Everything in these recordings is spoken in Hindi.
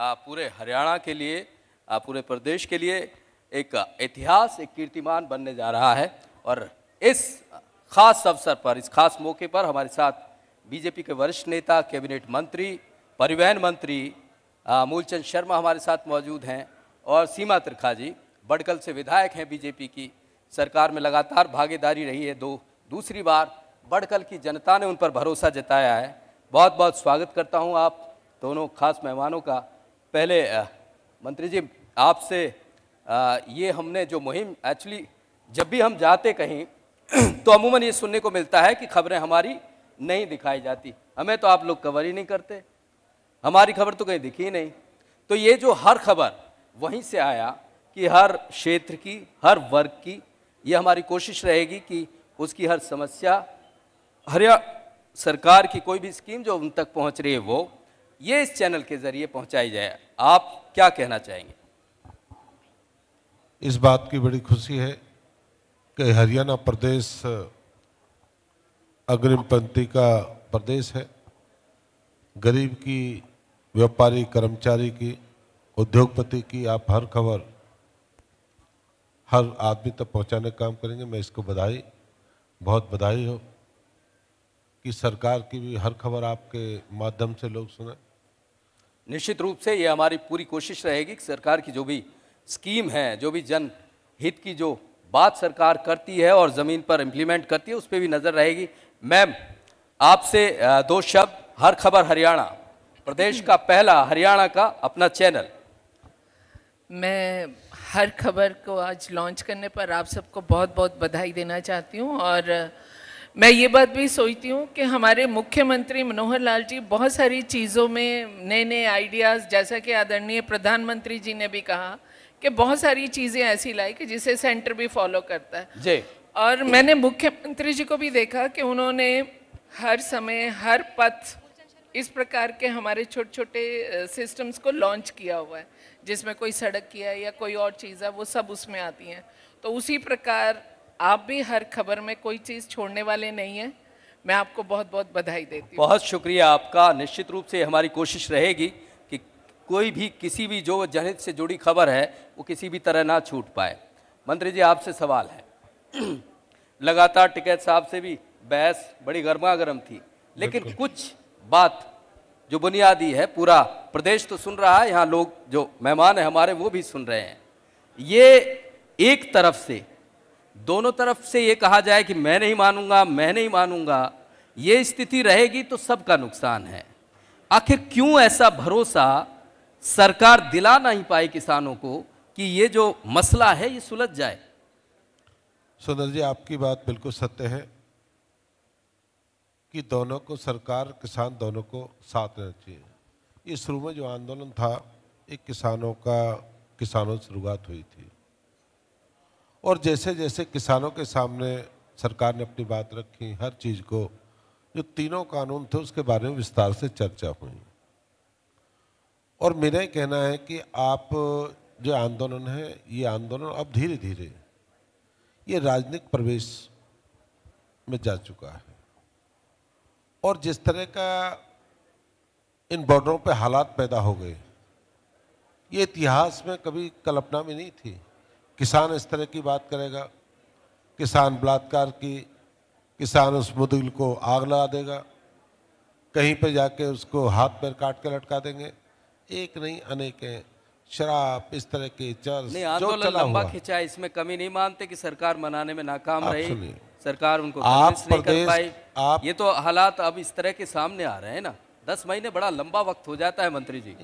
पूरे हरियाणा के लिए पूरे प्रदेश के लिए एक इतिहास एक कीर्तिमान बनने जा रहा है और इस खास अवसर पर इस खास मौके पर हमारे साथ बीजेपी के वरिष्ठ नेता कैबिनेट मंत्री परिवहन मंत्री मूलचंद शर्मा हमारे साथ मौजूद हैं और सीमा त्रिखा जी बडकल से विधायक हैं बीजेपी की सरकार में लगातार भागीदारी रही है दो दूसरी बार बडकल की जनता ने उन पर भरोसा जताया है बहुत बहुत स्वागत करता हूं आप दोनों खास मेहमानों का पहले मंत्री जी आपसे ये हमने जो मुहिम एक्चुअली जब भी हम जाते कहीं तो अमूमन ये सुनने को मिलता है कि खबरें हमारी नहीं दिखाई जाती हमें तो आप लोग कवर ही नहीं करते हमारी खबर तो कहीं दिखी ही नहीं तो ये जो हर खबर वहीं से आया कि हर क्षेत्र की हर वर्ग की ये हमारी कोशिश रहेगी कि उसकी हर समस्या हरिया सरकार की कोई भी स्कीम जो उन तक पहुंच रही है वो ये इस चैनल के जरिए पहुंचाई जाए आप क्या कहना चाहेंगे इस बात की बड़ी खुशी है कि हरियाणा प्रदेश अग्रिम पंक्ति का प्रदेश है गरीब की व्यापारी कर्मचारी की उद्योगपति की आप हर खबर हर आदमी तक पहुंचाने का काम करेंगे मैं इसको बधाई बहुत बधाई हो कि सरकार की भी हर खबर आपके माध्यम से लोग सुने निश्चित रूप से ये हमारी पूरी कोशिश रहेगी कि सरकार की जो भी स्कीम है जो भी जन हित की जो बात सरकार करती है और ज़मीन पर इम्प्लीमेंट करती है उस पर भी नज़र रहेगी मैम आपसे दो शब्द हर खबर हरियाणा प्रदेश का पहला हरियाणा का अपना चैनल मैं हर खबर को आज लॉन्च करने पर आप सबको बहुत बहुत बधाई देना चाहती हूँ और मैं ये बात भी सोचती हूँ कि हमारे मुख्यमंत्री मनोहर लाल जी बहुत सारी चीज़ों में नए नए आइडियाज़ जैसा कि आदरणीय प्रधानमंत्री जी ने भी कहा कि बहुत सारी चीज़ें ऐसी लाई कि जिसे सेंटर भी फॉलो करता है जी और मैंने मुख्यमंत्री जी को भी देखा कि उन्होंने हर समय हर पथ इस प्रकार के हमारे छोटे छोटे सिस्टम्स को लॉन्च किया हुआ है जिसमें कोई सड़क किया है या कोई और चीज़ है वो सब उसमें आती हैं तो उसी प्रकार आप भी हर खबर में कोई चीज़ छोड़ने वाले नहीं है मैं आपको बहुत बहुत बधाई देती हूँ बहुत शुक्रिया आपका निश्चित रूप से हमारी कोशिश रहेगी कि कोई भी किसी भी जो जनहित से जुड़ी खबर है वो किसी भी तरह ना छूट पाए मंत्री जी आपसे सवाल है लगातार टिकैत साहब से भी बहस बड़ी गर्मा गर्म थी लेकिन कुछ बात जो बुनियादी है पूरा प्रदेश तो सुन रहा है यहाँ लोग जो मेहमान हैं हमारे वो भी सुन रहे हैं ये एक तरफ से दोनों तरफ से ये कहा जाए कि मैं नहीं मानूंगा मैं नहीं मानूंगा ये स्थिति रहेगी तो सबका नुकसान है आखिर क्यों ऐसा भरोसा सरकार दिला नहीं पाई किसानों को कि ये जो मसला है ये सुलझ जाए सुंदर जी आपकी बात बिल्कुल सत्य है कि दोनों को सरकार किसान दोनों को साथ रहना चाहिए इस शुरू में जो आंदोलन था एक किसानों का किसानों से शुरुआत हुई थी और जैसे जैसे किसानों के सामने सरकार ने अपनी बात रखी हर चीज़ को जो तीनों कानून थे उसके बारे में विस्तार से चर्चा हुई और मेरा कहना है कि आप जो आंदोलन है ये आंदोलन अब धीरे धीरे ये राजनीतिक प्रवेश में जा चुका है और जिस तरह का इन बॉर्डरों पे हालात पैदा हो गए ये इतिहास में कभी कल्पना में नहीं थी किसान इस तरह की बात करेगा किसान बलात्कार की किसान उस मुदिल को आग लगा देगा कहीं पर जाके उसको हाथ पैर काट के लटका देंगे एक नहीं अनेक हैं शराब इस तरह के चर्च जो चला हुआ खिंचा इसमें कमी नहीं मानते कि सरकार मनाने में नाकाम रही सरकार उनको आप नहीं कर पाई आप ये तो हालात अब इस तरह के सामने आ रहे हैं ना दस महीने बड़ा लंबा वक्त हो जाता है मंत्री जी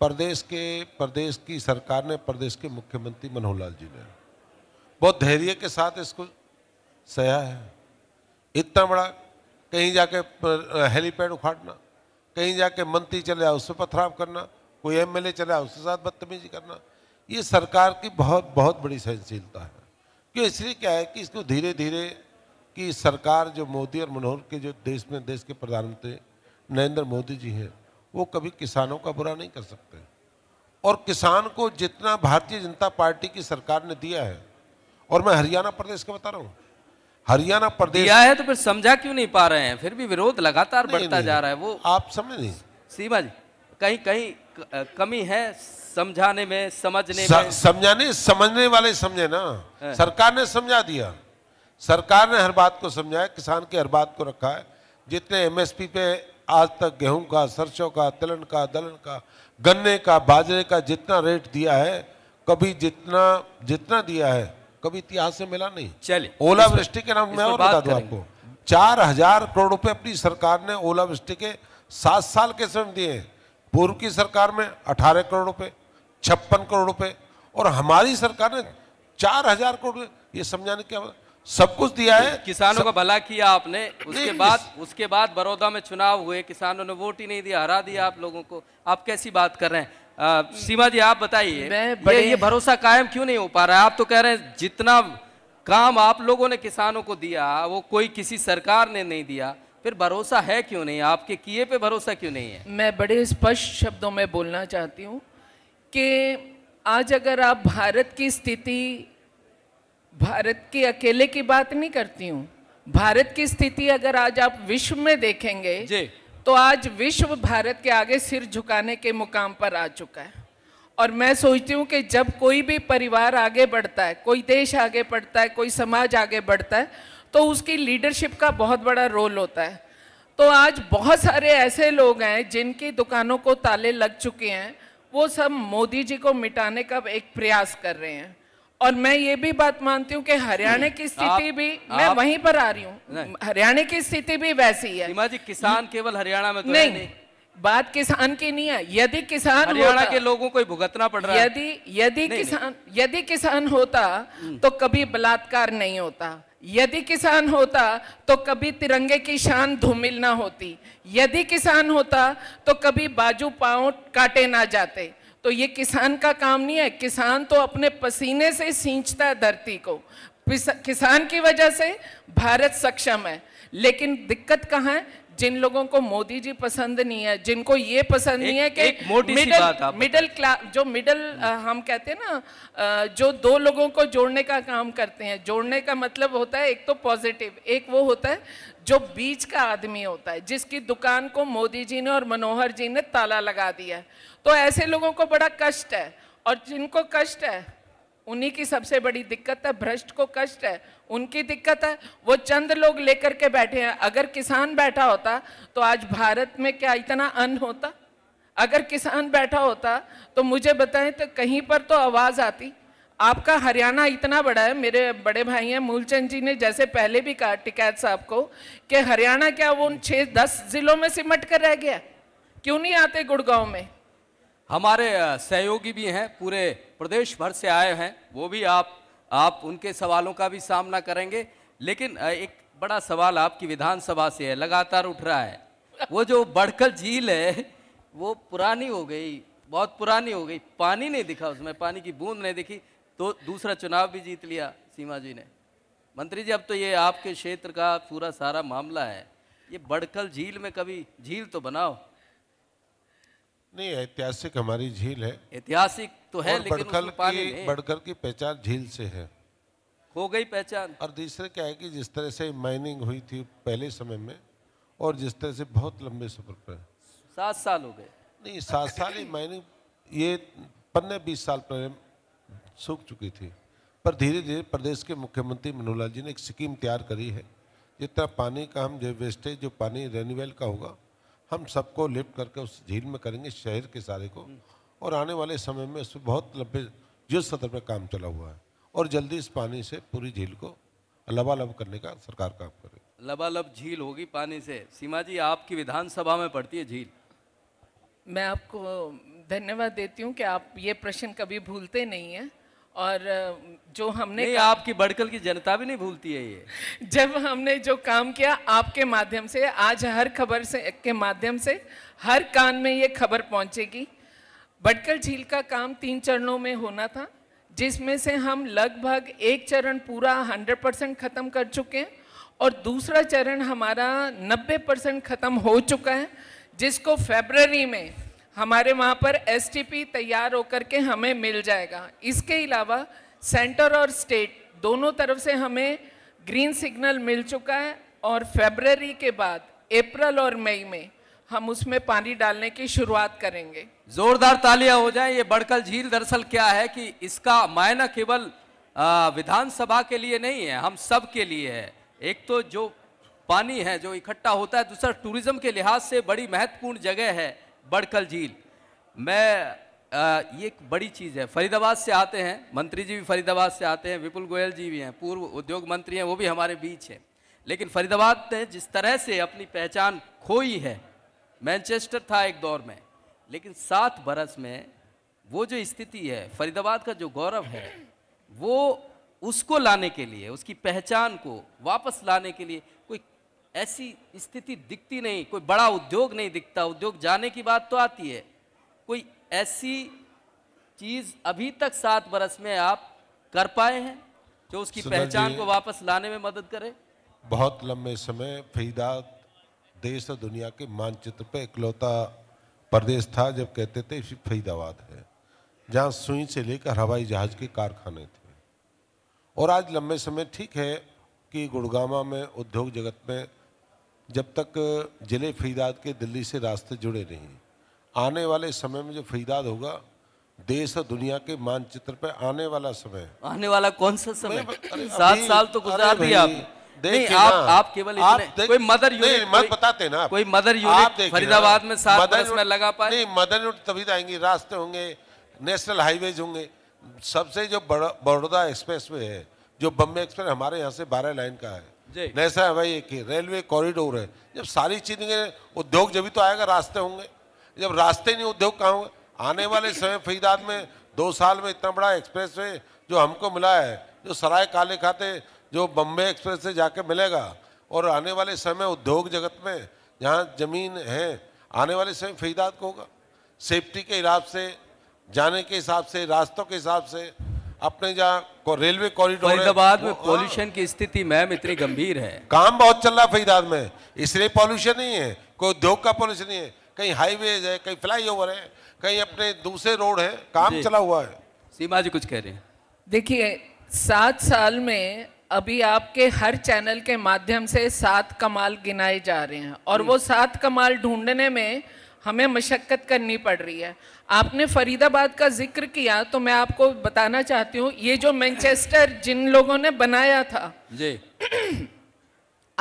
प्रदेश के प्रदेश की सरकार ने प्रदेश के मुख्यमंत्री मनोहर लाल जी ने बहुत धैर्य के साथ इसको सया है इतना बड़ा कहीं जाके हेलीपैड उखाड़ना कहीं जाके मंत्री चले आ उससे पथराव करना कोई एमएलए चले आ उसके साथ बदतमीजी करना ये सरकार की बहुत बहुत बड़ी सहनशीलता है क्यों इसलिए क्या है कि इसको धीरे धीरे कि सरकार जो मोदी और मनोहर के जो देश में देश के प्रधानमंत्री नरेंद्र मोदी जी हैं वो कभी किसानों का बुरा नहीं कर सकते और किसान को जितना भारतीय जनता पार्टी की सरकार ने दिया है और मैं हरियाणा प्रदेश का बता रहा हूँ हरियाणा प्रदेश दिया है तो फिर समझा क्यों नहीं पा रहे हैं फिर भी विरोध लगातार नहीं, बढ़ता नहीं, जा रहा है वो आप समझ नहीं सीमा जी कहीं कहीं कमी है समझाने में समझने में समझाने समझने वाले समझे ना हाँ। सरकार ने समझा दिया सरकार ने हर बात को समझाया किसान की हर बात को रखा है जितने एमएसपी पे आज तक गेहूं का सरसों का तिलन का दलन का गन्ने का बाजरे का जितना रेट दिया है कभी जितना जितना दिया है कभी इतिहास से मिला नहीं चलिए ओलावृष्टि के नाम में और बता दू आपको चार हजार करोड़ रुपए अपनी सरकार ने ओलावृष्टि के सात साल के समय दिए हैं पूर्व की सरकार में अठारह करोड़ रुपए छप्पन करोड़ रुपए और हमारी सरकार ने चार हजार करोड़ ये समझाने क्या सब कुछ दिया है किसानों सब... का भला किया आपने उसके बाद उसके बाद बड़ौदा में चुनाव हुए किसानों ने वोट ही नहीं दिया हरा दिया आप लोगों को आप कैसी बात कर रहे हैं आ, सीमा जी आप बताइए ये, ये भरोसा कायम क्यों नहीं हो पा रहा है आप तो कह रहे हैं जितना काम आप लोगों ने किसानों को दिया वो कोई किसी सरकार ने नहीं दिया फिर भरोसा है क्यों नहीं आपके किए पे भरोसा क्यों नहीं है मैं बड़े स्पष्ट शब्दों में बोलना चाहती हूँ कि आज अगर आप भारत की स्थिति भारत की अकेले की बात नहीं करती हूँ भारत की स्थिति अगर आज आप विश्व में देखेंगे जी। तो आज विश्व भारत के आगे सिर झुकाने के मुकाम पर आ चुका है और मैं सोचती हूँ कि जब कोई भी परिवार आगे बढ़ता है कोई देश आगे बढ़ता है कोई समाज आगे बढ़ता है तो उसकी लीडरशिप का बहुत बड़ा रोल होता है तो आज बहुत सारे ऐसे लोग हैं जिनकी दुकानों को ताले लग चुके हैं वो सब मोदी जी को मिटाने का एक प्रयास कर रहे हैं और मैं ये भी बात मानती हूँ कि हरियाणा की स्थिति भी मैं वहीं पर आ रही हूँ हरियाणा की स्थिति भी वैसी है जी किसान केवल हरियाणा में तो नहीं, नहीं बात किसान की नहीं है यदि किसान हरियाणा के लोगों को भुगतना पड़ रहा है यदि यदि किसान यदि किसान होता हम्म। तो कभी बलात्कार नहीं होता यदि किसान होता तो कभी तिरंगे की शान धूमिल ना होती यदि किसान होता तो कभी बाजू पांव काटे ना जाते तो ये किसान का काम नहीं है किसान तो अपने पसीने से सींचता है धरती को किसान की वजह से भारत सक्षम है लेकिन दिक्कत कहाँ है जिन लोगों को मोदी जी पसंद नहीं है जिनको ये पसंद एक, नहीं है कि मिडिल मिडिल क्लास जो मिडिल हम कहते हैं ना जो दो लोगों को जोड़ने का काम करते हैं जोड़ने का मतलब होता है एक तो पॉजिटिव एक वो होता है जो बीच का आदमी होता है जिसकी दुकान को मोदी जी ने और मनोहर जी ने ताला लगा दिया है तो ऐसे लोगों को बड़ा कष्ट है और जिनको कष्ट है उन्हीं की सबसे बड़ी दिक्कत है भ्रष्ट को कष्ट है उनकी दिक्कत है वो चंद लोग लेकर के बैठे हैं अगर किसान बैठा होता तो आज भारत में क्या इतना अन्न होता अगर किसान बैठा होता तो मुझे बताएं तो कहीं पर तो आवाज़ आती आपका हरियाणा इतना बड़ा है मेरे बड़े भाई हैं मूलचंद जी ने जैसे पहले भी कहा टिकैत साहब को कि हरियाणा क्या वो उन छः दस जिलों में सिमट कर रह गया क्यों नहीं आते गुड़गांव में हमारे सहयोगी भी हैं पूरे प्रदेश भर से आए हैं वो भी आप आप उनके सवालों का भी सामना करेंगे लेकिन एक बड़ा सवाल आपकी विधानसभा से है लगातार उठ रहा है वो जो बड़कल झील है वो पुरानी हो गई बहुत पुरानी हो गई पानी नहीं दिखा उसमें पानी की बूंद नहीं दिखी तो दूसरा चुनाव भी जीत लिया सीमा जी ने मंत्री जी अब तो ये आपके क्षेत्र का पूरा सारा मामला है ये बड़कल झील में कभी झील तो बनाओ नहीं ऐतिहासिक हमारी झील है ऐतिहासिक तो है लेकिन बड़खल की बड़कर की पहचान झील से है हो गई पहचान और दूसरे क्या है कि जिस तरह से माइनिंग हुई थी पहले समय में और जिस तरह से बहुत लंबे सफर पर सात साल हो गए नहीं सात साल ही माइनिंग ये पन्ने बीस साल पहले सूख चुकी थी पर धीरे धीरे प्रदेश के मुख्यमंत्री मनोहर लाल जी ने एक स्कीम तैयार करी है जितना पानी का हम जो वेस्टेज जो पानी रेनिवेल का होगा हम सबको लिफ्ट करके उस झील में करेंगे शहर के सारे को और आने वाले समय में इस बहुत लंबे युद्ध सतर पर काम चला हुआ है और जल्दी इस पानी से पूरी झील को लबालब करने का सरकार काम करेगी लबालब झील होगी पानी से सीमा जी आपकी विधानसभा में पड़ती है झील मैं आपको धन्यवाद देती हूँ कि आप ये प्रश्न कभी भूलते नहीं हैं और जो हमने नहीं आपकी बड़कल की जनता भी नहीं भूलती है ये जब हमने जो काम किया आपके माध्यम से आज हर खबर से के माध्यम से हर कान में ये खबर पहुंचेगी बड़कल झील का काम तीन चरणों में होना था जिसमें से हम लगभग एक चरण पूरा 100 परसेंट ख़त्म कर चुके हैं और दूसरा चरण हमारा 90 परसेंट ख़त्म हो चुका है जिसको फेबररी में हमारे वहाँ पर एसटीपी तैयार होकर के हमें मिल जाएगा इसके अलावा सेंटर और स्टेट दोनों तरफ से हमें ग्रीन सिग्नल मिल चुका है और फेबररी के बाद अप्रैल और मई में हम उसमें पानी डालने की शुरुआत करेंगे जोरदार तालियां हो जाए ये बड़कल झील दरअसल क्या है कि इसका मायना केवल विधानसभा के लिए नहीं है हम सब के लिए है एक तो जो पानी है जो इकट्ठा होता है दूसरा टूरिज्म के लिहाज से बड़ी महत्वपूर्ण जगह है बड़कल झील मैं आ, ये एक बड़ी चीज़ है फरीदाबाद से आते हैं मंत्री जी भी फरीदाबाद से आते हैं विपुल गोयल जी भी हैं पूर्व उद्योग मंत्री हैं वो भी हमारे बीच हैं लेकिन फरीदाबाद ने जिस तरह से अपनी पहचान खोई है मैनचेस्टर था एक दौर में लेकिन सात बरस में वो जो स्थिति है फरीदाबाद का जो गौरव है वो उसको लाने के लिए उसकी पहचान को वापस लाने के लिए ऐसी स्थिति दिखती नहीं कोई बड़ा उद्योग नहीं दिखता उद्योग जाने की बात तो आती है कोई ऐसी चीज अभी तक सात बरस में आप कर पाए हैं जो उसकी पहचान को वापस लाने में मदद करे बहुत लंबे समय फरीदा देश और दुनिया के मानचित्र पे इकलौता प्रदेश था जब कहते थे इसी फरीदाबाद है जहाँ सुई से लेकर हवाई जहाज के कारखाने थे और आज लंबे समय ठीक है कि गुड़गामा में उद्योग जगत में जब तक ज़िले फरीदाद के दिल्ली से रास्ते जुड़े नहीं आने वाले समय में जो फरीदाद होगा देश और दुनिया के मानचित्र पे आने वाला समय आने वाला कौन सा समय सात साल तो गुजार दिया नहीं आप आप केवल कोई मदर यूनिट बताते ना कोई मदर यूनिट फरीदाबाद में सात में लगा पाए नहीं मदर यूनिट तभी तो रास्ते होंगे नेशनल हाईवेज होंगे सबसे जो बड़ौदा एक्सप्रेस वे है जो बम्बे एक्सप्रेस हमारे यहाँ से बारह लाइन का है जैसा है भाई एक रेलवे कॉरिडोर है जब सारी चीजें उद्योग जब भी तो आएगा रास्ते होंगे जब रास्ते नहीं उद्योग कहाँ होंगे आने वाले समय फरीदाद में दो साल में इतना बड़ा एक्सप्रेस वे जो हमको मिला है जो सराय काले खाते जो बम्बे एक्सप्रेस से जाके मिलेगा और आने वाले समय उद्योग जगत में जहाँ ज़मीन है आने वाले समय फरीदाद को होगा सेफ्टी के हिसाब से जाने के हिसाब से रास्तों के हिसाब से अपने जहाँ को रेलवे कॉरिडोर फरीदाबाद में पॉल्यूशन की स्थिति मैम इतनी गंभीर है काम बहुत चल रहा है फरीदाबाद में इसलिए पॉल्यूशन नहीं है कोई उद्योग का पॉल्यूशन नहीं है कहीं हाईवेज है कहीं फ्लाई ओवर है कहीं अपने दूसरे रोड है काम चला हुआ है सीमा जी कुछ कह रहे हैं देखिए सात साल में अभी आपके हर चैनल के माध्यम से सात कमाल गिनाए जा रहे हैं और वो सात कमाल ढूंढने में हमें मशक्क़त करनी पड़ रही है आपने फरीदाबाद का जिक्र किया तो मैं आपको बताना चाहती हूँ ये जो मैनचेस्टर जिन लोगों ने बनाया था जी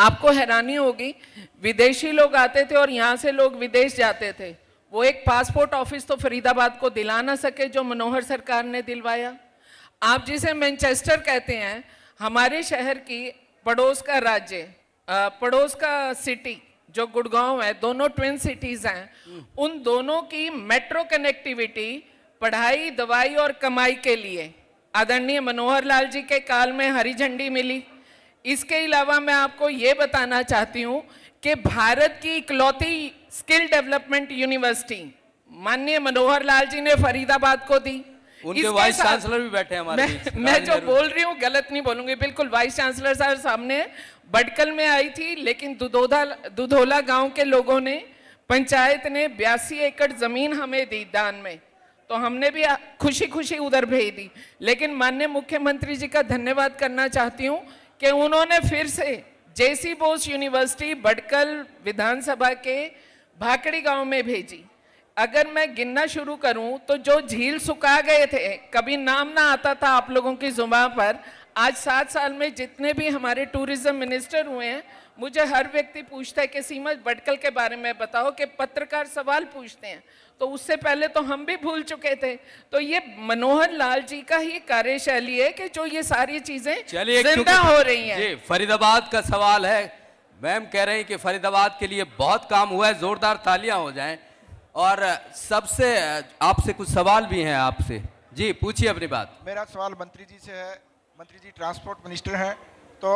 आपको हैरानी होगी विदेशी लोग आते थे और यहाँ से लोग विदेश जाते थे वो एक पासपोर्ट ऑफिस तो फरीदाबाद को दिला ना सके जो मनोहर सरकार ने दिलवाया आप जिसे मैनचेस्टर कहते हैं हमारे शहर की पड़ोस का राज्य पड़ोस का सिटी जो गुड़गांव है दोनों ट्विन सिटीज हैं उन दोनों की मेट्रो कनेक्टिविटी पढ़ाई दवाई और कमाई के लिए आदरणीय मनोहर लाल जी के काल में हरी झंडी मिली इसके अलावा मैं आपको ये बताना चाहती हूँ कि भारत की इकलौती स्किल डेवलपमेंट यूनिवर्सिटी माननीय मनोहर लाल जी ने फरीदाबाद को दी उनके वाइस चांसलर भी बैठे हैं हमारे मैं, मैं हाँ जो बोल रही हूँ गलत नहीं बोलूंगी बिल्कुल वाइस चांसलर साहब सामने बटकल में आई थी लेकिन दुदोधा दुधोला गांव के लोगों ने पंचायत ने बयासी एकड़ जमीन हमें दी दान में तो हमने भी खुशी खुशी उधर भेज दी लेकिन माननीय मुख्यमंत्री जी का धन्यवाद करना चाहती हूँ कि उन्होंने फिर से जेसी बोस यूनिवर्सिटी बटकल विधानसभा के भाकड़ी गांव में भेजी अगर मैं गिनना शुरू करूं तो जो झील सुखा गए थे कभी नाम ना आता था आप लोगों की जुबा पर आज सात साल में जितने भी हमारे टूरिज्म मिनिस्टर हुए हैं मुझे हर व्यक्ति पूछता है कि सीमा बटकल के बारे में बताओ कि पत्रकार सवाल पूछते हैं तो उससे पहले तो हम भी भूल चुके थे तो ये मनोहर लाल जी का ही कार्यशैली है कि जो ये सारी चीजें जिंदा हो रही हैं फरीदाबाद का सवाल है मैम कह रहे हैं कि फरीदाबाद के लिए बहुत काम हुआ है जोरदार तालियां हो जाए और सबसे आपसे कुछ सवाल भी हैं आपसे जी पूछिए अपनी बात मेरा सवाल मंत्री जी से है मंत्री जी ट्रांसपोर्ट मिनिस्टर हैं तो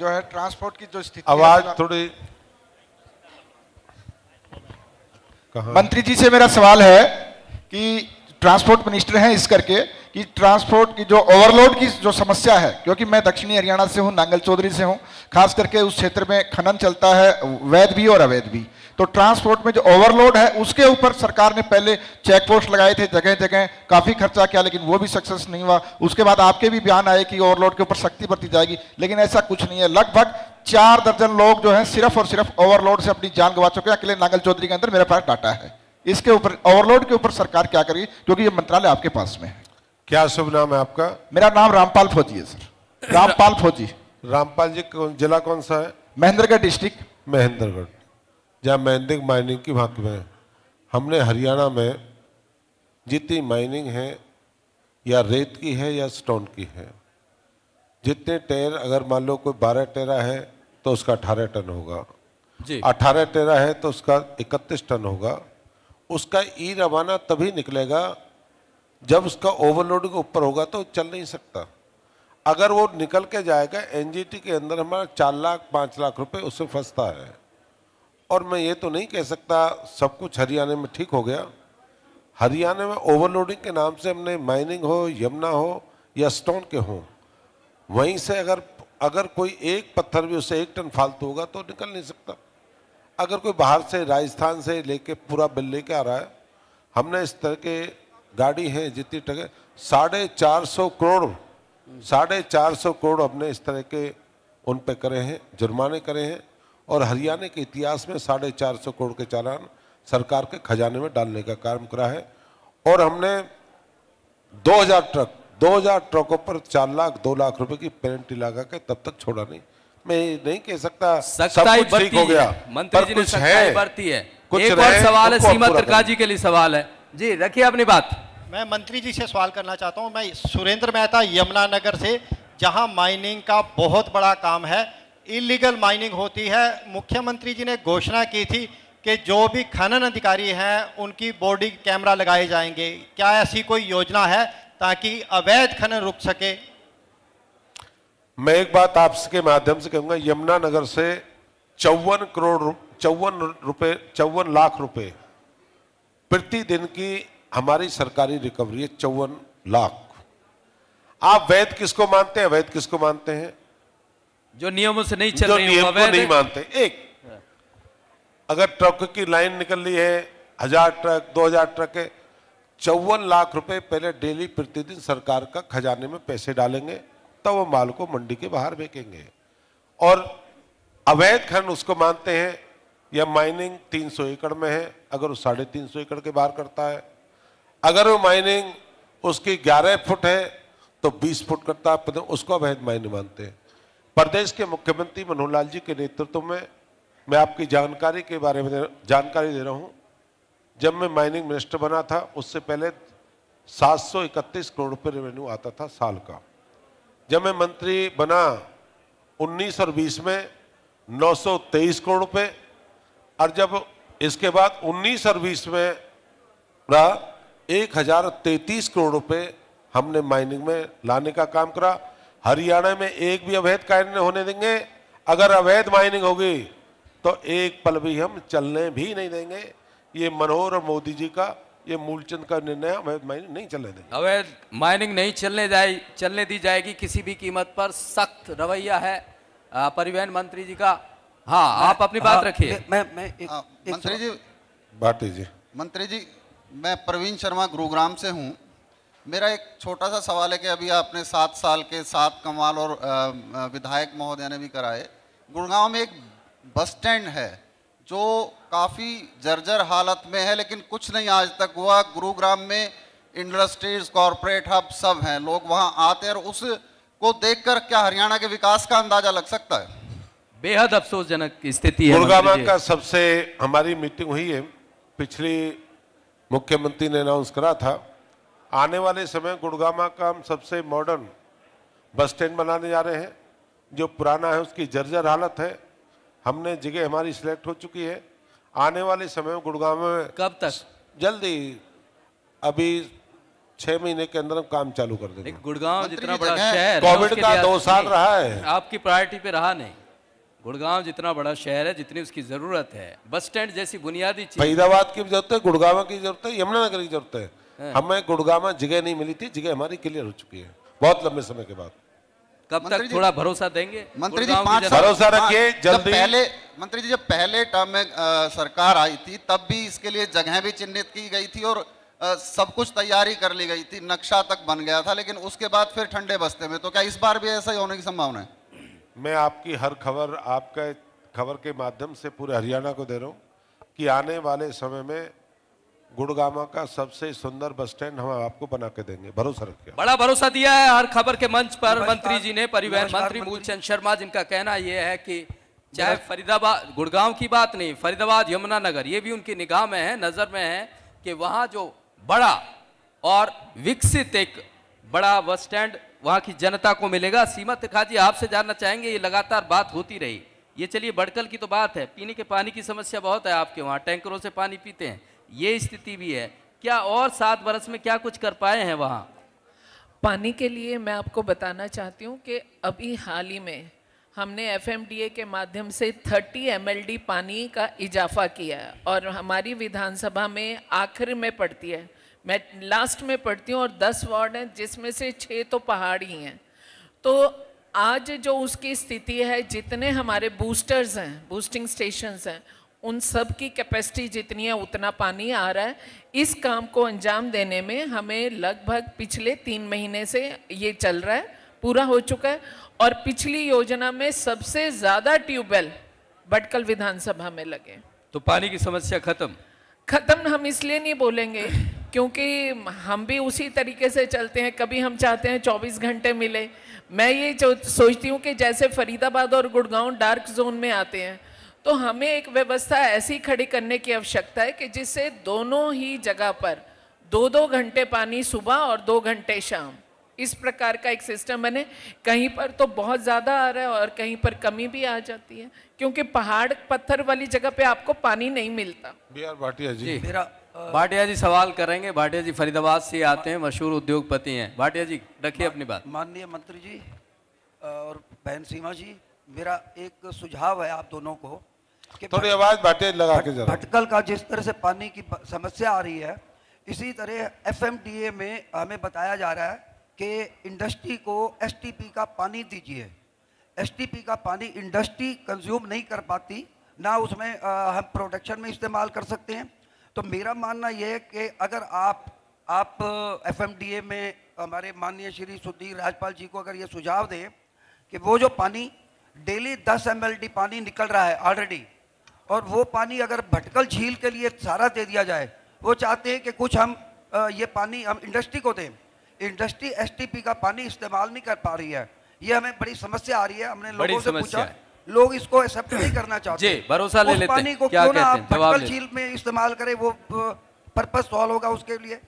जो है ट्रांसपोर्ट की जो स्थिति आवाज थोड़ी मंत्री जी से मेरा सवाल है कि ट्रांसपोर्ट मिनिस्टर हैं इस करके कि ट्रांसपोर्ट की जो ओवरलोड की जो समस्या है क्योंकि मैं दक्षिणी हरियाणा से हूँ नांगल चौधरी से हूँ खास करके उस क्षेत्र में खनन चलता है वैध भी और अवैध भी तो ट्रांसपोर्ट में जो ओवरलोड है उसके ऊपर सरकार ने पहले चेक पोस्ट लगाए थे जगह जगह काफ़ी खर्चा किया लेकिन वो भी सक्सेस नहीं हुआ उसके बाद आपके भी बयान आए कि ओवरलोड के ऊपर सख्ती बरती जाएगी लेकिन ऐसा कुछ नहीं है लगभग चार दर्जन लोग जो हैं सिर्फ और सिर्फ ओवरलोड से अपनी जान गवा चुके हैं अकेले नागल चौधरी के अंदर मेरे पास डाटा है इसके ऊपर ओवरलोड के ऊपर सरकार क्या करेगी क्योंकि ये मंत्रालय आपके पास में है क्या शुभ नाम है आपका मेरा नाम रामपाल फौजी है सर रामपाल फौजी रामपाल जी जिला कौन सा है महेंद्रगढ़ डिस्ट्रिक्ट महेंद्रगढ़ जहाँ मैंदिक माइनिंग की भाग में हमने हरियाणा में जितनी माइनिंग है या रेत की है या स्टोन की है जितने टेर अगर मान लो कोई बारह टेरा है तो उसका अठारह टन होगा जी अठारह टेरा है तो उसका इकतीस टन होगा उसका ई रवाना तभी निकलेगा जब उसका ओवरलोडिंग ऊपर होगा तो चल नहीं सकता अगर वो निकल के जाएगा एनजीटी के अंदर हमारा चार लाख पाँच लाख रुपए उससे फंसता है और मैं ये तो नहीं कह सकता सब कुछ हरियाणा में ठीक हो गया हरियाणा में ओवरलोडिंग के नाम से हमने माइनिंग हो यमुना हो या स्टोन के हों वहीं से अगर अगर कोई एक पत्थर भी उससे एक टन फालतू होगा तो निकल नहीं सकता अगर कोई बाहर से राजस्थान से लेके पूरा बिल लेके आ रहा है हमने इस तरह के गाड़ी है जितनी टके साढ़े चार सौ करोड़ साढ़े चार सौ करोड़ हमने इस तरह के उन पे करे हैं जुर्माने करे हैं और हरियाणा के इतिहास में साढ़े चार सौ करोड़ के चालान सरकार के खजाने में डालने का काम करा है और हमने 2000 ट्रक 2000 ट्रकों पर चार लाख दो लाख रुपए की पेनल्टी लगा के तब तक छोड़ा नहीं मैं नहीं कह सकता सब कुछ ठीक हो गया मंत्री जी ने कुछ है बढ़ती है कुछ एक और सवाल है सीमा त्रिका जी के लिए सवाल है जी रखिए अपनी बात मैं मंत्री जी से सवाल करना चाहता हूँ मैं सुरेंद्र मेहता यमुना नगर से जहाँ माइनिंग का बहुत बड़ा काम है इलीगल माइनिंग होती है मुख्यमंत्री जी ने घोषणा की थी कि जो भी खनन अधिकारी हैं उनकी बॉडी कैमरा लगाए जाएंगे क्या ऐसी कोई योजना है ताकि अवैध खनन रुक सके मैं एक बात आपके माध्यम से कहूंगा यमुनानगर से चौवन करोड़ चौवन रुपए चौवन लाख रुपए प्रतिदिन की हमारी सरकारी रिकवरी है चौवन लाख आप वैध किसको मानते हैं अवैध किसको मानते हैं जो नियमों से नहीं चल रही नियम नहीं मानते एक अगर ट्रक की लाइन निकल रही है हजार ट्रक दो हजार ट्रक है चौवन लाख रुपए पहले डेली प्रतिदिन सरकार का खजाने में पैसे डालेंगे तब तो वो माल को मंडी के बाहर बेचेंगे और अवैध खन उसको मानते हैं या माइनिंग 300 एकड़ में है अगर वो साढ़े तीन एकड़ के बाहर करता है अगर वो माइनिंग उसकी 11 फुट है तो 20 फुट करता है उसको अवैध माइनिंग मानते हैं प्रदेश के मुख्यमंत्री मनोहर लाल जी के नेतृत्व में मैं आपकी जानकारी के बारे में जानकारी दे रहा हूँ जब मैं माइनिंग मिनिस्टर बना था उससे पहले 731 करोड़ रुपये रेवेन्यू आता था साल का जब मैं मंत्री बना 19 और 20 में 923 करोड़ रुपये और जब इसके बाद 19 और 20 में रहा एक करोड़ रुपये हमने माइनिंग में लाने का काम करा हरियाणा में एक भी अवैध कार्य होने देंगे अगर अवैध माइनिंग होगी तो एक पल भी हम चलने भी नहीं देंगे ये मनोहर और मोदी जी का ये मूलचंद का निर्णय अवैध माइनिंग नहीं चलने देंगे अवैध माइनिंग नहीं चलने जाए चलने दी जाएगी किसी भी कीमत पर सख्त रवैया है परिवहन मंत्री जी का हाँ आप अपनी बात हाँ, रखिए मैं मैं एक, आ, एक मंत्री जी बाटी जी मंत्री जी मैं प्रवीण शर्मा गुरुग्राम से हूँ मेरा एक छोटा सा सवाल है कि अभी आपने सात साल के सात कमाल और विधायक महोदय ने भी कराए गुड़गांव में एक बस स्टैंड है जो काफ़ी जर्जर हालत में है लेकिन कुछ नहीं आज तक हुआ गुरुग्राम में इंडस्ट्रीज कॉरपोरेट हब सब हैं लोग वहाँ आते हैं और उसको देखकर क्या हरियाणा के विकास का अंदाजा लग सकता है बेहद अफसोसजनक स्थिति है गुड़गांव का सबसे हमारी मीटिंग हुई है पिछली मुख्यमंत्री ने अनाउंस करा था आने वाले समय गुड़गामा का हम सबसे मॉडर्न बस स्टैंड बनाने जा रहे हैं जो पुराना है उसकी जर्जर हालत है हमने जगह हमारी सिलेक्ट हो चुकी है आने वाले समय में गुड़गांव में कब तक जल्दी अभी छह महीने के अंदर हम काम चालू कर देंगे गुड़गांव जितना बड़ा शहर कोविड का दो साल रहा है आपकी प्रायोरिटी पे रहा नहीं गुड़गांव जितना बड़ा शहर है जितनी उसकी जरूरत है बस स्टैंड जैसी बुनियादी फरीदाबाद की जरूरत है गुड़गांव की जरूरत है यमुनानगर की जरूरत है हाँ। हमें गुड़गांव में जगह नहीं मिली थी जगह हमारी क्लियर हो चुकी है बहुत लंबे समय के बाद कब तक थोड़ा भरोसा देंगे मंत्री जी पांच भरोसा रखिए जल्दी पहले मंत्री जी जब पहले टर्म में सरकार आई थी तब भी इसके लिए जगह भी चिन्हित की गई थी और आ, सब कुछ तैयारी कर ली गई थी नक्शा तक बन गया था लेकिन उसके बाद फिर ठंडे बस्ते में तो क्या इस बार भी ऐसा ही होने की संभावना है मैं आपकी हर खबर आपके खबर के माध्यम से पूरे हरियाणा को दे रहा हूँ कि आने वाले समय में गुड़गामा का सबसे सुंदर बस स्टैंड हम आपको बना के देंगे भरोसा रखिए बड़ा भरोसा दिया है हर खबर के मंच पर मंत्री जी ने परिवहन मंत्री मूलचंद शर्मा जिनका कहना यह है कि चाहे फरीदाबाद गुड़गांव की बात नहीं फरीदाबाद यमुनानगर ये भी उनकी निगाह में है नजर में है कि वहाँ जो बड़ा और विकसित एक बड़ा बस स्टैंड वहाँ की जनता को मिलेगा सीमा खा जी आपसे जानना चाहेंगे ये लगातार बात होती रही ये चलिए बड़कल की तो बात है पीने के पानी की समस्या बहुत है आपके वहाँ टैंकरों से पानी पीते हैं ये स्थिति भी है क्या और सात बरस में क्या कुछ कर पाए हैं वहाँ पानी के लिए मैं आपको बताना चाहती हूँ कि अभी हाल ही में हमने एफ के माध्यम से 30 एम पानी का इजाफा किया है और हमारी विधानसभा में आखिर में पड़ती है मैं लास्ट में पढ़ती हूँ और 10 वार्ड हैं जिसमें से छः तो पहाड़ ही हैं तो आज जो उसकी स्थिति है जितने हमारे बूस्टर्स हैं बूस्टिंग स्टेशंस हैं उन सब की कैपेसिटी जितनी है उतना पानी आ रहा है इस काम को अंजाम देने में हमें लगभग पिछले तीन महीने से ये चल रहा है पूरा हो चुका है और पिछली योजना में सबसे ज़्यादा ट्यूबवेल बटकल विधानसभा में लगे तो पानी की समस्या खत्म खत्म हम इसलिए नहीं बोलेंगे क्योंकि हम भी उसी तरीके से चलते हैं कभी हम चाहते हैं 24 घंटे मिले मैं ये सोचती हूँ कि जैसे फरीदाबाद और गुड़गांव डार्क जोन में आते हैं तो हमें एक व्यवस्था ऐसी खड़ी करने की आवश्यकता है कि जिससे दोनों ही जगह पर दो दो घंटे पानी सुबह और दो घंटे शाम इस प्रकार का एक सिस्टम बने कहीं पर तो बहुत ज़्यादा आ रहा है और कहीं पर कमी भी आ जाती है क्योंकि पहाड़ पत्थर वाली जगह पे आपको पानी नहीं मिलता बी आर भाटिया जी, मेरा भाटिया जी सवाल करेंगे भाटिया जी फरीदाबाद से आते हैं मशहूर उद्योगपति हैं भाटिया जी रखिए अपनी बात माननीय मंत्री जी और बहन सीमा जी मेरा एक सुझाव है आप दोनों को थोड़ी आवाज बाटे लगा के जरा भटकल का जिस तरह से पानी की समस्या आ रही है इसी तरह ए में हमें बताया जा रहा है कि इंडस्ट्री को पी का पानी दीजिए पी का पानी इंडस्ट्री कंज्यूम नहीं कर पाती ना उसमें आ, हम प्रोडक्शन में इस्तेमाल कर सकते हैं तो मेरा मानना यह है कि अगर आप आप ए में हमारे माननीय श्री सुधीर राजपाल जी को अगर ये सुझाव दें कि वो जो पानी डेली 10 एम पानी निकल रहा है ऑलरेडी और वो पानी अगर भटकल झील के लिए सारा दे दिया जाए वो चाहते हैं कि कुछ हम ये पानी हम इंडस्ट्री को दें इंडस्ट्री एसटीपी का पानी इस्तेमाल नहीं कर पा रही है ये हमें बड़ी समस्या आ रही है हमने लोगों से पूछा लोग इसको एक्सेप्ट नहीं करना चाहते जी, भरोसा ले लेते पानी को क्यों ना आप भटकल झील में इस्तेमाल करें वो पर्पज सॉल्व होगा उसके लिए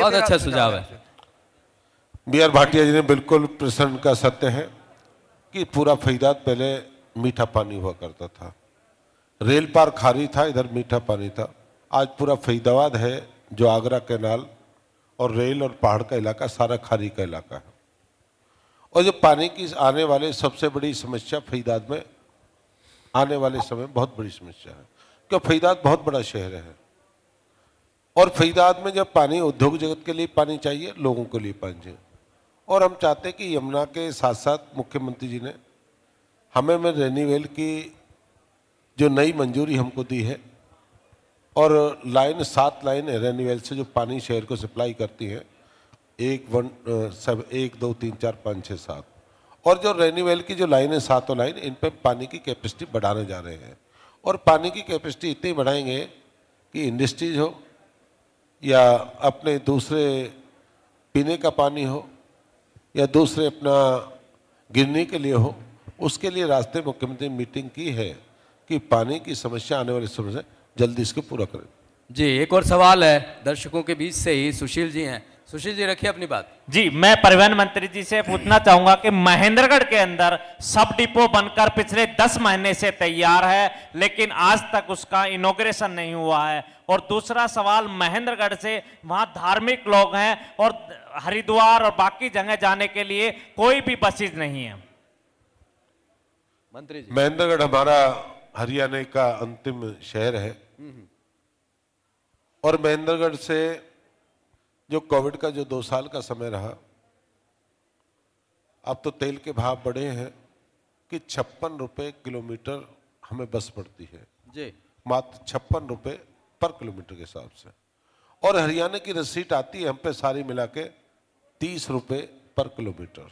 बहुत अच्छा सुझाव है बी आर भाटिया जी ने बिल्कुल प्रश्न का सत्य है कि पूरा फैदात पहले मीठा पानी हुआ करता था रेल पार खारी था इधर मीठा पानी था आज पूरा फरीदाबाद है जो आगरा कैनाल और रेल और पहाड़ का इलाका सारा खारी का इलाका है और जो पानी की आने वाले सबसे बड़ी समस्या फरीदाबाद में आने वाले समय बहुत बड़ी समस्या है क्यों फरीदाबाद बहुत बड़ा शहर है और फरीदाबाद में जब पानी उद्योग जगत के लिए पानी चाहिए लोगों के लिए पानी चाहिए और हम चाहते हैं कि यमुना के साथ साथ मुख्यमंत्री जी ने हमें में रेनीवेल की जो नई मंजूरी हमको दी है और लाइन सात लाइन रेनिवेल से जो पानी शहर को सप्लाई करती है एक वन सब एक दो तीन चार पाँच छः सात और जो रेनीवेल की जो लाइन है सातों लाइन इन पर पानी की कैपेसिटी बढ़ाने जा रहे हैं और पानी की कैपेसिटी इतनी बढ़ाएंगे कि इंडस्ट्रीज हो या अपने दूसरे पीने का पानी हो या दूसरे अपना गिरने के लिए हो उसके लिए रास्ते मुख्यमंत्री मीटिंग की है कि पानी की समस्या आने वाली समय से जल्दी इसको पूरा करें जी एक और सवाल है दर्शकों के बीच से ही सुशील जी हैं सुशील जी रखिए अपनी बात जी मैं परिवहन मंत्री जी से पूछना चाहूंगा कि महेंद्रगढ़ के अंदर सब डिपो बनकर पिछले दस महीने से तैयार है लेकिन आज तक उसका इनोग्रेशन नहीं हुआ है और दूसरा सवाल महेंद्रगढ़ से वहां धार्मिक लोग हैं और हरिद्वार और बाकी जगह जाने के लिए कोई भी बसेज नहीं है मंत्री जी महेंद्रगढ़ हमारा हरियाणा का अंतिम शहर है और महेंद्रगढ़ से जो कोविड का जो दो साल का समय रहा अब तो तेल के भाव बढ़े हैं कि छप्पन रुपये किलोमीटर हमें बस पड़ती है जी मात्र छप्पन रुपये पर किलोमीटर के हिसाब से और हरियाणा की रसीट आती है हम पे सारी मिला के तीस रुपये पर किलोमीटर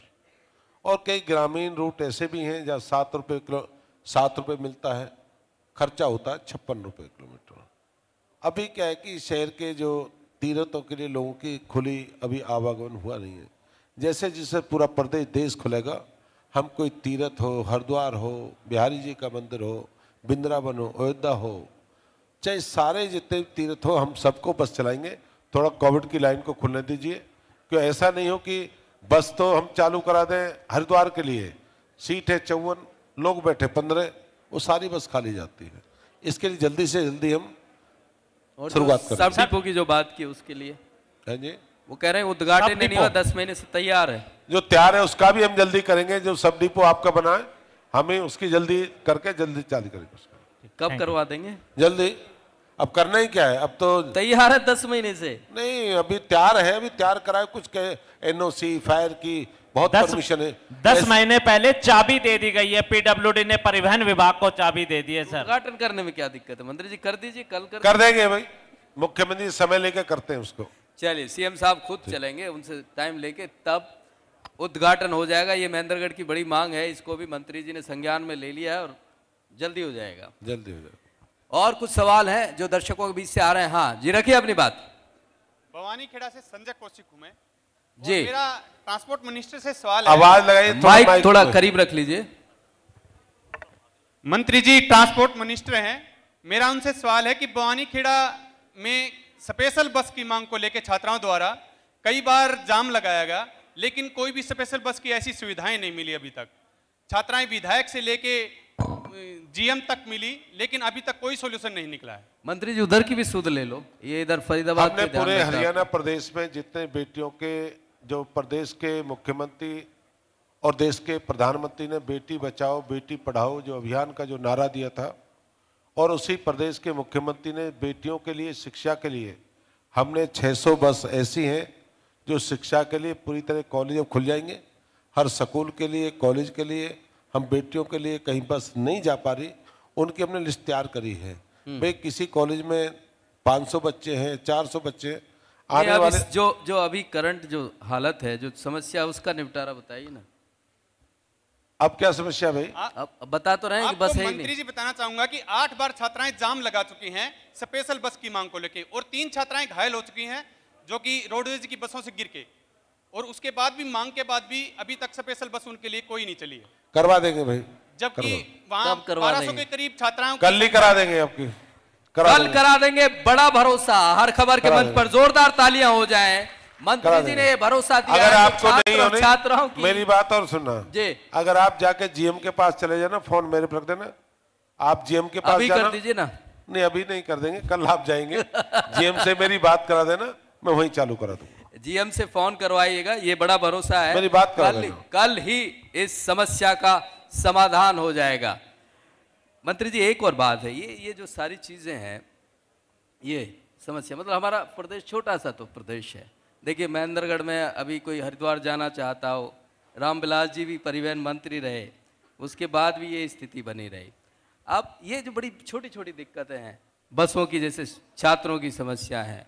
और कई ग्रामीण रूट ऐसे भी हैं जहाँ सात रुपये किलो सात रुपये मिलता है खर्चा होता है छप्पन रुपये किलोमीटर अभी क्या है कि शहर के जो तीर्थों के लिए लोगों की खुली अभी आवागमन हुआ नहीं है जैसे जैसे पूरा प्रदेश देश खुलेगा हम कोई तीर्थ हो हरिद्वार हो बिहारी जी का मंदिर हो वृंदावन हो अयोध्या हो चाहे सारे जितने तीर्थ हो हम सबको बस चलाएंगे थोड़ा कोविड की लाइन को खुलने दीजिए क्यों ऐसा नहीं हो कि बस तो हम चालू करा दें हरिद्वार के लिए सीट है चौवन लोग बैठे पंद्रह वो सारी बस खाली जाती है इसके लिए जल्दी से जल्दी हम शुरुआत करें की जो बात की उसके लिए है जी वो कह रहे हैं उद्घाटन नहीं हुआ दस महीने से तैयार है जो तैयार है उसका भी हम जल्दी करेंगे जो सब डिपो आपका बना है हमें उसकी जल्दी करके जल्दी चालू करेंगे उसका कब करवा देंगे जल्दी अब करना ही क्या है अब तो तैयार है दस महीने से नहीं अभी तैयार है अभी तैयार कराए कुछ एनओसी फायर की बहुत दस, है दस महीने पहले चाबी दे दी गई है पीडब्ल्यूडी ने परिवहन विभाग को चाबी दे दी है सर उद्घाटन करने में क्या दिक्कत है मंत्री जी कर दीजिए कल कर, कर देंगे भाई मुख्यमंत्री समय लेके करते हैं उसको चलिए सीएम साहब खुद चलेंगे उनसे टाइम लेके तब उद्घाटन हो जाएगा ये महेंद्रगढ़ की बड़ी मांग है इसको भी मंत्री जी ने संज्ञान में ले लिया है और जल्दी हो जाएगा जल्दी हो जाएगा और कुछ सवाल है जो दर्शकों के बीच से आ रहे हैं हाँ जी रखिए अपनी बात भवानी खेड़ा से संजय कौशिक हूँ मैं जी मेरा ट्रांसपोर्ट मिनिस्टर से सवाल आवाज लगाइए माइक थोड़ा, करीब रख लीजिए मंत्री जी ट्रांसपोर्ट मिनिस्टर हैं मेरा उनसे सवाल है कि बवानी खेड़ा में स्पेशल बस की मांग को लेकर छात्राओं द्वारा कई बार जाम लगाया गया लेकिन कोई भी स्पेशल बस की ऐसी सुविधाएं नहीं मिली अभी तक छात्राएं विधायक से लेके जीएम तक मिली लेकिन अभी तक कोई सोल्यूशन नहीं निकला है मंत्री जी उधर की भी सुध ले लो ये इधर फरीदाबाद पूरे हरियाणा प्रदेश में जितने बेटियों के जो प्रदेश के मुख्यमंत्री और देश के प्रधानमंत्री ने बेटी बचाओ बेटी पढ़ाओ जो अभियान का जो नारा दिया था और उसी प्रदेश के मुख्यमंत्री ने बेटियों के लिए शिक्षा के लिए हमने 600 बस ऐसी हैं जो शिक्षा के लिए पूरी तरह कॉलेज अब खुल जाएंगे हर स्कूल के लिए कॉलेज के लिए हम बेटियों के लिए कहीं बस नहीं जा पा रही उनकी हमने लिस्ट तैयार करी है हम्म। भाई किसी कॉलेज में 500 बच्चे हैं 400 बच्चे हैं आने वाले जो जो अभी करंट जो हालत है जो समस्या उसका निपटारा बताइए ना अब क्या समस्या भाई अब बता तो रहे हैं बस है मंत्री जी बताना चाहूंगा कि आठ बार छात्राएं जाम लगा चुकी हैं स्पेशल बस की मांग को लेकर और तीन छात्राएं घायल हो चुकी हैं जो कि रोडवेज की बसों से गिर के और उसके बाद भी मांग के बाद भी अभी तक स्पेशल बस उनके लिए कोई नहीं चली है करवा देंगे भाई जबकि वहाँ बारह सौ के करीब छात्राओं कल ही करा देंगे आपकी करा कल करा देंगे बड़ा भरोसा हर खबर के मंच पर जोरदार तालियां हो जाए मंत्री जी ने भरोसा दिया अगर आपको नहीं होने की मेरी बात और सुनना जी अगर आप जाके जीएम के पास चले जाना फोन मेरे पर रख देना आप जीएम के पास अभी कर दीजिए ना नहीं अभी नहीं कर देंगे कल आप जाएंगे जीएम से मेरी बात करा देना मैं वहीं चालू करा दूंगा जीएम से फोन करवाइएगा ये बड़ा भरोसा है मेरी बात कल कल ही इस समस्या का समाधान हो जाएगा मंत्री जी एक और बात है ये ये जो सारी चीज़ें हैं ये समस्या मतलब हमारा प्रदेश छोटा सा तो प्रदेश है देखिए महेंद्रगढ़ में अभी कोई हरिद्वार जाना चाहता हो रामविलास जी भी परिवहन मंत्री रहे उसके बाद भी ये स्थिति बनी रही अब ये जो बड़ी छोटी छोटी दिक्कतें हैं बसों की जैसे छात्रों की समस्या है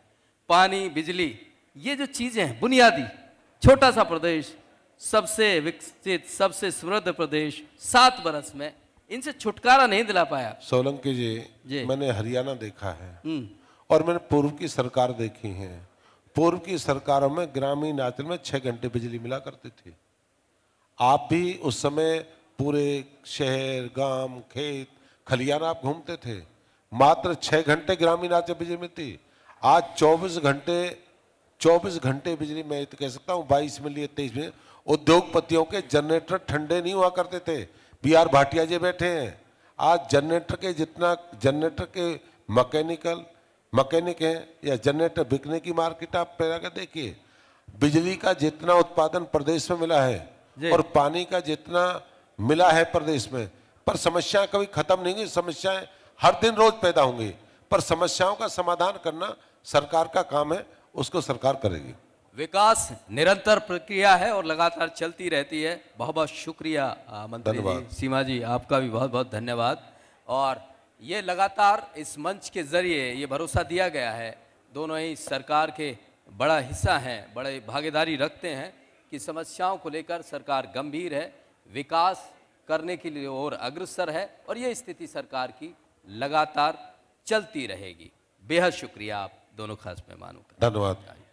पानी बिजली ये जो चीज़ें हैं बुनियादी छोटा सा प्रदेश सबसे विकसित सबसे समृद्ध प्रदेश सात बरस में इनसे छुटकारा नहीं दिला पाया सोलंकी जी, जी। मैंने हरियाणा देखा है हम्म। और मैंने पूर्व की सरकार देखी है पूर्व की सरकारों में ग्रामीण आचल में छह घंटे बिजली मिला करती थी आप भी उस समय पूरे शहर गांव खेत खलियान आप घूमते थे मात्र छह घंटे ग्रामीण आचल बिजली मिलती आज चौबीस घंटे चौबीस घंटे बिजली मैं तो कह सकता हूँ बाईस मिली तेईस मिली उद्योगपतियों के जनरेटर ठंडे नहीं हुआ करते थे बी आर भाटिया जी बैठे हैं आज जनरेटर के जितना जनरेटर के मैकेनिकल मैकेनिक हैं या जनरेटर बिकने की मार्केट आप पैदा कर देखिए बिजली का जितना उत्पादन प्रदेश में मिला है और पानी का जितना मिला है प्रदेश में पर समस्याएं कभी खत्म नहीं हुई समस्याएं हर दिन रोज पैदा होंगी पर समस्याओं का समाधान करना सरकार का काम है उसको सरकार करेगी विकास निरंतर प्रक्रिया है और लगातार चलती रहती है बहुत बहुत शुक्रिया मंत्री जी सीमा जी आपका भी बहुत बहुत धन्यवाद और ये लगातार इस मंच के जरिए ये भरोसा दिया गया है दोनों ही सरकार के बड़ा हिस्सा हैं बड़े भागीदारी रखते हैं कि समस्याओं को लेकर सरकार गंभीर है विकास करने के लिए और अग्रसर है और ये स्थिति सरकार की लगातार चलती रहेगी बेहद शुक्रिया आप दोनों खास मेहमानों का धन्यवाद